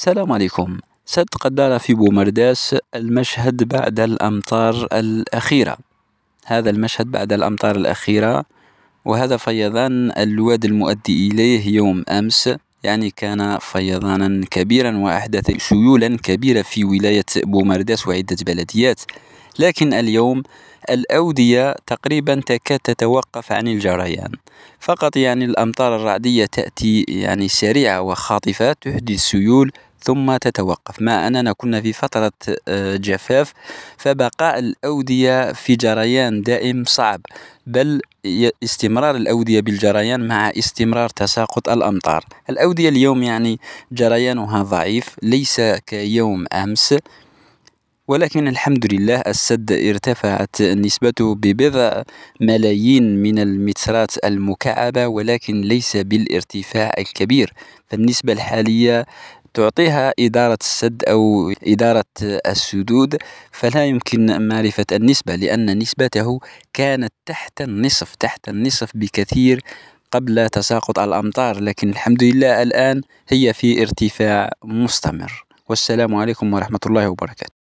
السلام عليكم سد قدارة في بومرداس المشهد بعد الأمطار الأخيرة هذا المشهد بعد الأمطار الأخيرة وهذا فيضان الواد المؤدي إليه يوم أمس يعني كان فيضانا كبيرا وأحدث شيولا كبيرة في ولاية بومرداس وعدة بلديات لكن اليوم الأودية تقريبا تكاد تتوقف عن الجريان فقط يعني الأمطار الرعدية تأتي يعني سريعة وخاطفة تحدث سيول ثم تتوقف مع أننا كنا في فترة آه، جفاف فبقاء الأودية في جريان دائم صعب بل استمرار الأودية بالجريان مع استمرار تساقط الأمطار الأودية اليوم يعني جريانها ضعيف ليس كيوم أمس ولكن الحمد لله السد ارتفعت نسبته ببضع ملايين من المترات المكعبة ولكن ليس بالارتفاع الكبير فالنسبة الحالية تعطيها إدارة السد أو إدارة السدود فلا يمكن معرفة النسبة لأن نسبته كانت تحت النصف تحت النصف بكثير قبل تساقط الأمطار لكن الحمد لله الآن هي في ارتفاع مستمر والسلام عليكم ورحمة الله وبركاته